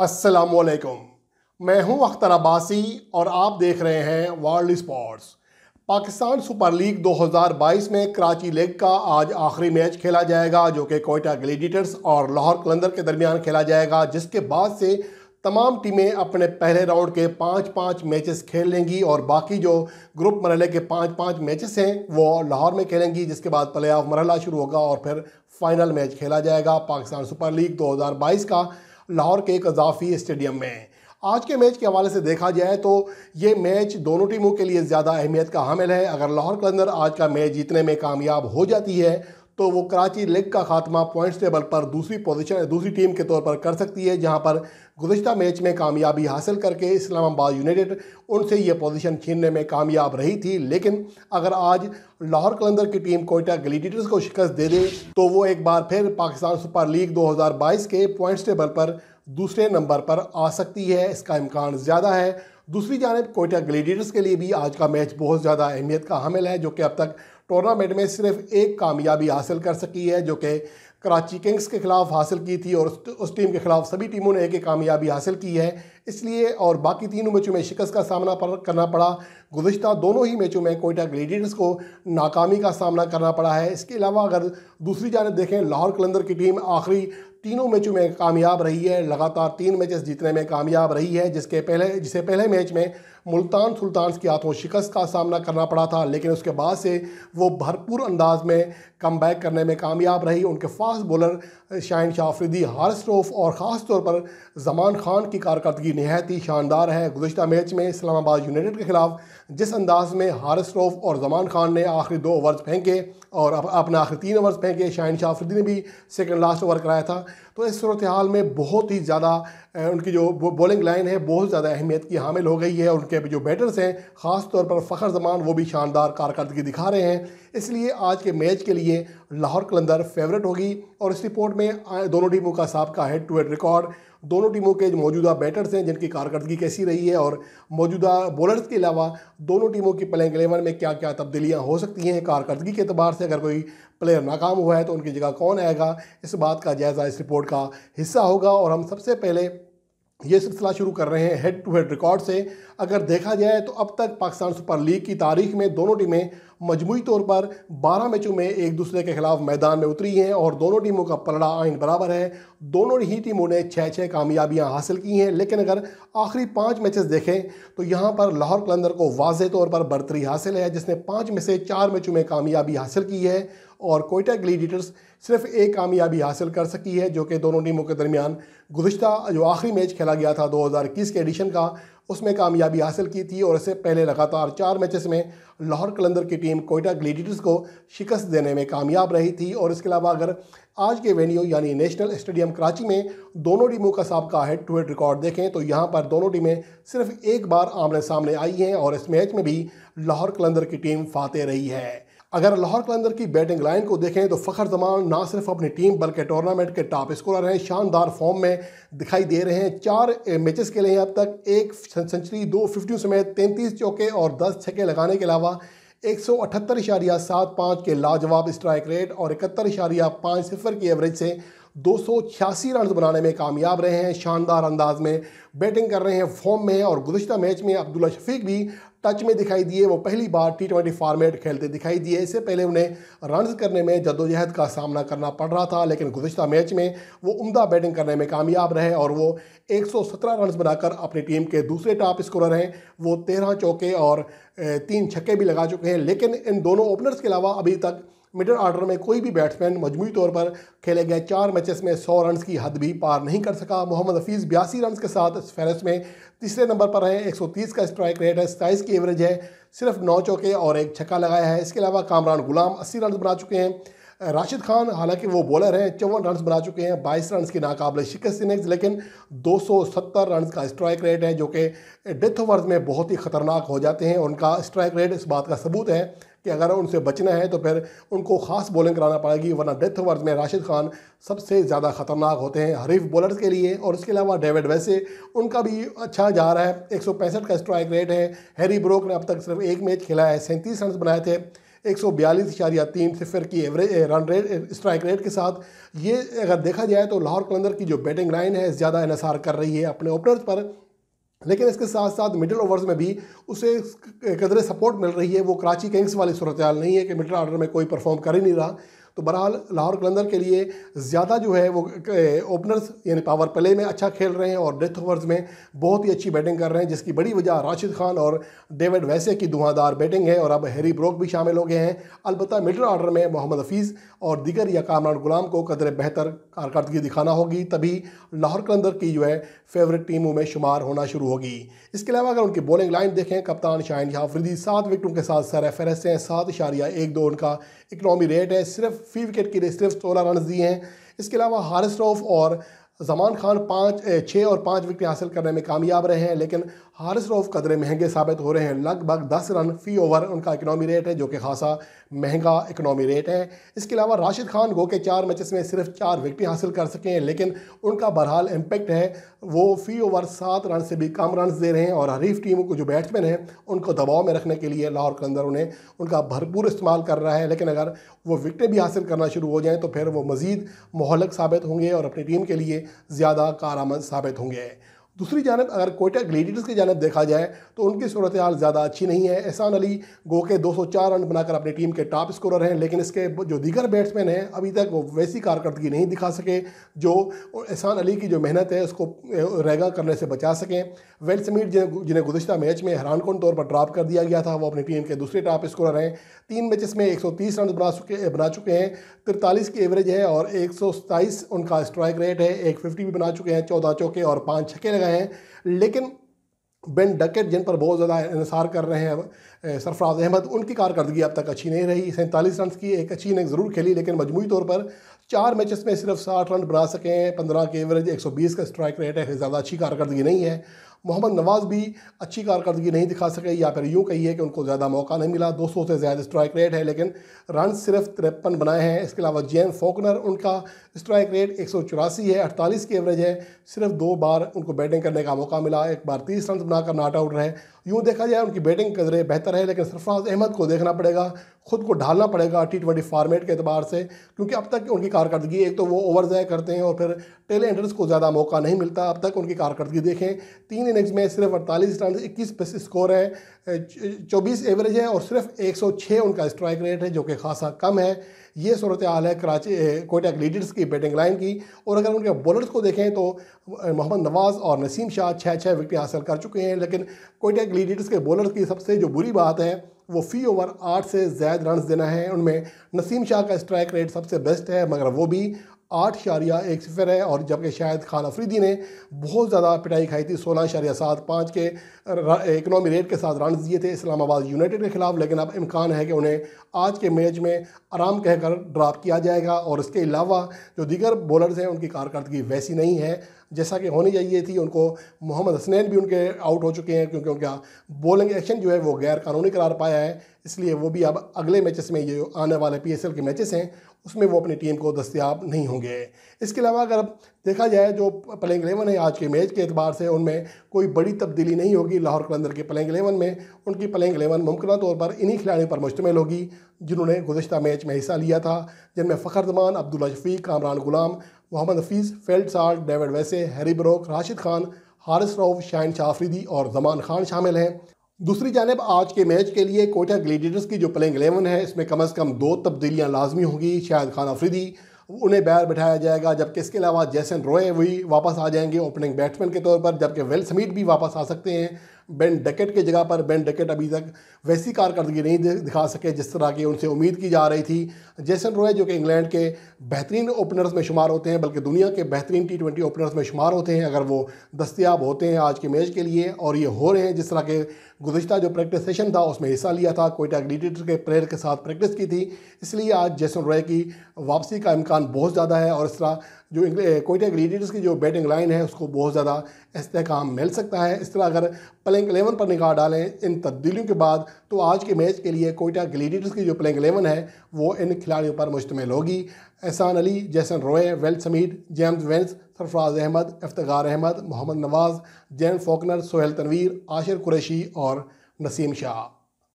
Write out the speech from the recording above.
वालेकुम मैं हूं अख्तर अब्बासी और आप देख रहे हैं world sports Pakistan super league 2022 में कराची लेग का आज आखिरी मैच खेला जाएगा जो कि कोयटा ग्लेडिटर्स और लाहौर कलंदर के दरमियान खेला जाएगा जिसके बाद से तमाम टीमें अपने पहले राउंड के पाँच पाँच मैचेस खेल लेंगी और बाकी जो ग्रुप मरहले के पाँच पाँच मैचेस हैं वो लाहौर में खेलेंगी जिसके बाद प्ले ऑफ मरहला शुरू होगा और फिर फाइनल मैच खेला जाएगा पाकिस्तान सुपर लीग 2022 का लाहौर के एक अजाफी स्टेडियम में आज के मैच के हवाले से देखा जाए तो ये मैच दोनों टीमों के लिए ज़्यादा अहमियत का हामिल है अगर लाहौर के अंदर आज का मैच जीतने में कामयाब हो जाती है तो वो कराची लेग का खात्मा पॉइंट्स टेबल पर दूसरी पोजीशन दूसरी टीम के तौर पर कर सकती है जहां पर गुजशत मैच में कामयाबी हासिल करके इस्लामाबाद यूनाइटेड उनसे ये पोजीशन छीनने में कामयाब रही थी लेकिन अगर आज लाहौर कलंदर की टीम कोयटा ग्लीडिटर्स को शिकस्त दे दे तो वो एक बार फिर पाकिस्तान सुपर लीग दो के पॉइंट्स टेबल पर दूसरे नंबर पर आ सकती है इसका इम्कान ज़्यादा है दूसरी जानब कोयटा ग्लेडिएटर्स के लिए भी आज का मैच बहुत ज़्यादा अहमियत का हामिल है जो कि अब तक टूर्नामेंट में सिर्फ एक कामयाबी हासिल कर सकी है जो कि कराची किंग्स के खिलाफ हासिल की थी और उस, टीम के खिलाफ सभी टीमों ने एक एक कामयाबी हासिल की है इसलिए और बाकी तीनों मैचों में शिकस्त का सामना पर करना पड़ा गुजशत दोनों ही मैचों में कोयटा ग्लेडियर्स को नाकामी का सामना करना पड़ा है इसके अलावा अगर दूसरी जानब देखें लाहौर कलंदर की टीम आखिरी तीनों मैचों में कामयाब रही है लगातार तीन मैचेस जीतने में कामयाब रही है जिसके पहले जिसे पहले मैच में मुल्तान सुल्तान की हाथों शिकस्त का सामना करना पड़ा था लेकिन उसके बाद से वो भरपूर अंदाज में कम बैक करने में कामयाब रही उनके फास्ट बॉलर शाहिन शाह आफरीदी हारिस रोफ और ख़ास तौर पर जमान खान की कारकर्दगी नहायत ही शानदार है गुजशत मैच में इस्लामाबाद यूनाइटेड के खिलाफ जिस अंदाज में हारिस रोफ और जमान खान ने आखिरी दो ओवर्स फेंके और अपने आखिरी तीन ओवर्स फेंके शाहिन शाह आफरीदी ने भी सेकेंड लास्ट ओवर कराया था तो इस सूरत हाल में बहुत ही ज़्यादा उनकी जो बॉलिंग लाइन है बहुत ज़्यादा अहमियत की हामिल हो गई है उनके के जो बैटर्स हैं ख़ास तौर पर फ़खर जमान वो भी शानदार कारकर्दगी दिखा रहे हैं इसलिए आज के मैच के लिए लाहौर कलंदर फेवरेट होगी और इस रिपोर्ट में दोनों टीमों का सबका हेड टू हेड रिकॉर्ड दोनों टीमों के मौजूदा बैटर्स हैं जिनकी कारकर्दगी कैसी रही है और मौजूदा बॉलर्स के अलावा दोनों टीमों की प्लेइंग एलेवन में क्या क्या तब्दीलियाँ हो सकती हैं कारकर्दगी के अतबार से अगर कोई प्लेयर नाकाम हुआ है तो उनकी जगह कौन आएगा इस बात का जायज़ा इस रिपोर्ट का हिस्सा होगा और हम सबसे पहले ये सिलसिला शुरू कर रहे हैं हेड टू हेड रिकॉर्ड से अगर देखा जाए तो अब तक पाकिस्तान सुपर लीग की तारीख में दोनों टीमें मजमू तौर पर 12 मैचों में एक दूसरे के खिलाफ मैदान में उतरी हैं और दोनों टीमों का पलड़ा आइन बराबर है दोनों ही टीमों ने छः छः कामयाबियां हासिल की हैं लेकिन अगर आखिरी पाँच मैचेस देखें तो यहाँ पर लाहौर कलंदर को वाज तौर पर बरतरी हासिल है जिसने पाँच में से चार मैचों में कामयाबी हासिल की है और कोयटा ग्लीडिटर्स सिर्फ एक कामयाबी हासिल कर सकी है जो कि दोनों टीमों के दरमियान गुजशत जो आखिरी मैच खेला गया था 2021 के एडिशन का उसमें कामयाबी हासिल की थी और इससे पहले लगातार चार मैचेस में लाहौर कलंदर की टीम कोयटा ग्लीडिटर्स को शिकस्त देने में कामयाब रही थी और इसके अलावा अगर आज के वेन्यू यानी नेशनल स्टेडियम कराची में दोनों टीमों का सबका हेड टू हेड रिकॉर्ड देखें तो यहाँ पर दोनों टीमें सिर्फ एक बार आमने सामने आई हैं और इस मैच में भी लाहौर कलंदर की टीम फाते रही है अगर लाहौर कलंदर की बैटिंग लाइन को देखें तो फ़खर जमान ना सिर्फ अपनी टीम बल्कि टूर्नामेंट के टॉप स्कोरर हैं शानदार फॉर्म में दिखाई दे रहे हैं चार मैचेस के लिए अब तक एक सेंचुरी दो फिफ्टियों समेत तैंतीस चौके और दस छक्के लगाने के अलावा एक सौ अठहत्तर इशारिया सात पाँच के लाजवाब स्ट्राइक रेट और इकहत्तर इशारिया पाँच सिफर की एवरेज से दो सौ छियासी रन बनाने में कामयाब रहे हैं शानदार अंदाज में बैटिंग कर रहे हैं फॉर्म में और गुजशत मैच में अब्दुल्ला शफीक भी टच में दिखाई दिए वो पहली बार टी ट्वेंटी फॉर्मेट खेलते दिखाई दिए इससे पहले उन्हें रन करने में जद्दोजहद का सामना करना पड़ रहा था लेकिन गुजशत मैच में वो उमदा बैटिंग करने में कामयाब रहे और वो 117 रन बनाकर अपनी टीम के दूसरे टॉप स्कोरर हैं वो तेरह चौके और तीन छक्के भी लगा चुके हैं लेकिन इन दोनों ओपनर्स के अलावा अभी तक मिडल ऑर्डर में कोई भी बैट्समैन मजमू तौर पर खेले गए चार मैचेस में सौ रन की हद भी पार नहीं कर सका मोहम्मद हफीज़ बयासी रन के साथ इस फहरस में तीसरे नंबर पर है 130 का स्ट्राइक रेट है सताईस की एवरेज है सिर्फ नौ चौके और एक छक्का लगाया है इसके अलावा कामरान गुलाम अस्सी रन बना चुके हैं राशिद खान हालांकि वो बॉलर हैं चौवन रन बना चुके हैं बाईस रन की नाकाबले शिकस्त इनिंग्स लेकिन 270 रन का स्ट्राइक रेट है जो कि डेथ ओवर्स में बहुत ही खतरनाक हो जाते हैं उनका स्ट्राइक रेट इस बात का सबूत है कि अगर उनसे बचना है तो फिर उनको ख़ास बॉलिंग कराना पड़ेगी वरना डेथ ओवर्स में राशिद खान सबसे ज़्यादा ख़तरनाक होते हैं हरीफ बॉलर्स के लिए और उसके अलावा डेविड वैसे उनका भी अच्छा जा रहा है एक का स्ट्राइक रेट है हैरी ब्रोक ने अब तक सिर्फ एक मैच खेला है सैंतीस रन बनाए थे एक सौ बयालीस इशारिया तीन सिफर की average run rate strike rate के साथ ये अगर देखा जाए तो लाहौर कलंदर की जो बैटिंग लाइन है ज़्यादा इनसार कर रही है अपने ओपनर्स पर लेकिन इसके साथ साथ मिडिल ओवर्स में भी उसे कदर सपोर्ट मिल रही है वो कराची किंग्स वाली सूरत नहीं है कि मिडिल आर्डर में कोई परफॉर्म कर ही नहीं रहा तो बहरहाल लाहौर कलंदर के लिए ज़्यादा जो है वो ओपनर्स यानी पावर प्ले में अच्छा खेल रहे हैं और डेथ ओवर्स में बहुत ही अच्छी बैटिंग कर रहे हैं जिसकी बड़ी वजह राशिद खान और डेविड वैसे की धुआंधार बैटिंग है और अब हैरी ब्रोक भी शामिल हो गए हैं अलबत् मिडल ऑर्डर में मोहम्मद हफीज़ और दीगर या कामरान गुलाम को कदर बेहतर कारकर्दगी दिखाना होगी तभी लाहौर कलंदर की जो है फेवरेट टीमों में शुमार होना शुरू होगी इसके अलावा अगर उनकी बॉलिंग लाइन देखें कप्तान शाहिन शाहफरीदी सात विकटों के साथ सर फहरस्त हैं सात इशारिया एक दो उनका इकनॉमी रेट है सिर्फ फी विकेट के लिए सिर्फ सोलह रन दिए हैं इसके अलावा हारिस रऊफ और जमान खान पाँच छः और पाँच विकेट हासिल करने में कामयाब रहे हैं लेकिन हारिस रोफ़ कदरे महंगे साबित हो रहे हैं लगभग दस रन फी ओवर उनका इकनॉमी रेट है जो कि खासा महंगा इकनॉमी रेट है इसके अलावा राशिद खान गो के चार मैचेस में सिर्फ चार विकेट हासिल कर सके हैं लेकिन उनका बहरहाल इम्पेक्ट है वो फी ओवर सात रन से भी कम रन दे रहे हैं और हरीफ टीम को जो बैट्समैन हैं उनको दबाव में रखने के लिए लाहौर कलंदर उन्हें उनका भरपूर इस्तेमाल कर रहा है लेकिन अगर वो विकटें भी हासिल करना शुरू हो जाएँ तो फिर वो मज़ीद मोहलक साबित होंगे और अपनी टीम के लिए ज़्यादा कारामद साबित होंगे दूसरी जानब अगर कोयटा ग्लेडिटर्स की जानब देखा जाए तो उनकी सूरत हाल ज़्यादा अच्छी नहीं है एहसान अली गो के दो रन बनाकर अपनी टीम के टॉप स्कोरर हैं लेकिन इसके जो दीगर बैट्समैन हैं अभी तक वो वैसी कारकर्दगी नहीं दिखा सके जो एहसान अली की जो मेहनत है उसको रैगा करने से बचा सकें वेल समीट जिन्हें गुजशत मैच में हैरानकुन तौर पर ड्रॉप कर दिया गया था वो अपनी टीम के दूसरे टॉप स्कोरर हैं तीन मैचेस में एक रन बना चुके बना चुके हैं तिरतालीस की एवरेज है और एक उनका स्ट्राइक रेट है एक भी बना चुके हैं चौदह चौके और पाँच छके लगाए हैं लेकिन बेन डकेट जिन पर बहुत ज़्यादा इंसार कर रहे हैं सरफराज अहमद उनकी कारकर्दगी अब तक अच्छी नहीं रही सैंतालीस रन की एक अच्छी इनिंग ज़रूर खेली लेकिन मजमू तौर पर चार मैचेस में सिर्फ साठ रन बना सके हैं पंद्रह के एवरेज एक सौ बीस का स्ट्राइक रेट है ज़्यादा अच्छी कारकर्दगी नहीं है मोहम्मद नवाज़ भी अच्छी कारकर्दगी नहीं दिखा सके या फिर यूँ कहिए कि उनको ज़्यादा मौका नहीं मिला दो सौ से ज़्यादा स्ट्राइक रेट है लेकिन रन सिर्फ तिरपन बनाए हैं इसके अलावा जेम फोकनर उनका स्ट्राइक रेट एक सौ चौरासी है अड़तालीस की एवरेज है सिर्फ दो बार उनको बैटिंग करने का मौका मिला एक बार तीस रन बनाकर नॉट आउट रहे यूँ देखा जाए उनकी बैटिंग कदरे बेहतर है लेकिन सरफराज अहमद को देखना पड़ेगा खुद को ढालना पड़ेगा टी ट्वेंटी फार्मेट के अतबार से क्योंकि अब तक उनकी कारकर्दगी एक तो वो ओवर जय करते हैं और फिर एंडर्स को ज़्यादा मौका नहीं मिलता अब तक उनकी कारकर्दगी देखें तीन इनिंग्स में सिर्फ अड़तालीस रन इक्कीस पे स्कोर है चौबीस एवरेज है और सिर्फ एक सौ छः उनका स्ट्राइक रेट है जो कि खासा कम है ये सूरत हाल है कराची कोयटा लीडर्स की बैटिंग लाइन की और अगर उनके बॉलर्स को देखें तो मोहम्मद नवाज़ और नसीम शाह छः छः विकटें हासिल कर चुके हैं लेकिन कोयटा लीडर्स के बॉलर्स की सबसे जो बुरी बात है वो फी ओवर आठ से ज़्यादा रन देना है उनमें नसीम शाह का स्ट्राइक रेट सबसे बेस्ट है मगर वो भी आठ शारिया एक सिफर है और जबकि शायद खान अफरीदी ने बहुत ज़्यादा पिटाई खाई थी सोलह शारिया सात पाँच के इकनॉमी रेट के साथ रन दिए थे इस्लामाबाद यूनाइटेड के ख़िलाफ़ लेकिन अब इम्कान है कि उन्हें आज के मैच में आराम कहकर ड्राप किया जाएगा और इसके अलावा जो दीगर बॉलर्स हैं उनकी कारकर्दगी वैसी नहीं है जैसा कि होनी चाहिए थी उनको मोहम्मद हसनैन भी उनके आउट हो चुके हैं क्योंकि उनका बॉलिंग एक्शन जो है वो गैर कानूनी करार पाया है इसलिए वो भी अब अगले मैचेस में ये आने वाले पी के मैचेस हैं उसमें वो अपनी टीम को दस्तियाब नहीं होंगे इसके अलावा अगर देखा जाए जो प्लेइंग एलेवन है आज के मैच के अतबार से उनमें कोई बड़ी तब्दीली नहीं होगी लाहौर कलंदर के प्लेइंग एलेवन में उनकी प्लेइंग एलेवन मुमकिन तौर पर इन्हीं खिलाड़ियों पर मुश्तमिल होगी जिन्होंने गुजशत मैच में हिस्सा लिया था जिनमें Fakhar Zaman Abdullah Shafique Kamran Ghulam Mohammad Hafeez Phil Salt David Wiese Harry Brook Rashid Khan Haris Rauf Shaheen Shah Afridi और जमान खान शामिल हैं दूसरी जानब आज के मैच के लिए कोटा ग्लेडिएटर्स की जो प्लेइंग एलेवन है इसमें कम अज़ कम दो तब्दीलियाँ लाजमी होंगी शाहिद खान आफरीदी उन्हें बैर बैठाया जाएगा जबकि इसके अलावा जैसन रोए भी वापस आ जाएंगे ओपनिंग बैट्समैन के तौर पर जबकि वेल समीट भी वापस आ सकते हैं बेन डेकेट के जगह पर बेन डेकेट अभी तक वैसी कारकर्दगी नहीं दिखा सके जिस तरह की उनसे उम्मीद की जा रही थी जैसन रॉय जो कि इंग्लैंड के बेहतरीन ओपनर्स में शुमार होते हैं बल्कि दुनिया के बेहतरीन टी ट्वेंटी ओपनर्स में शुमार होते हैं अगर वो दस्तियाब होते हैं आज के मैच के लिए और ये हो रहे हैं जिस तरह के गुजशत जो प्रैक्टिस सेशन था उसमें हिस्सा लिया था कोयटा ग्लीटर के प्लेयर के साथ प्रैक्टिस की थी इसलिए आज जैसन रॉय की वापसी का इम्कान बहुत ज़्यादा है और इस तरह जो eh, कोयटा ग्लेडियटर्स की जो बैटिंग लाइन है उसको बहुत ज़्यादा इस्तेकाम मिल सकता है इस तरह अगर प्लेंग एलेवन पर निकाह डालें इन तब्दीलियों के बाद तो आज के मैच के लिए कोयटा ग्लेडियटर्स की जो प्लेंग एलेवन है वो इन खिलाड़ियों पर मुश्तमिल होगी एहसान Ali Jason Roy Will Smeed James Vince Sarfaraz Ahmed Iftikhar Ahmed Mohammad Nawaz James Faulkner Sohail Tanvir Ashir Qureshi और नसीम शाह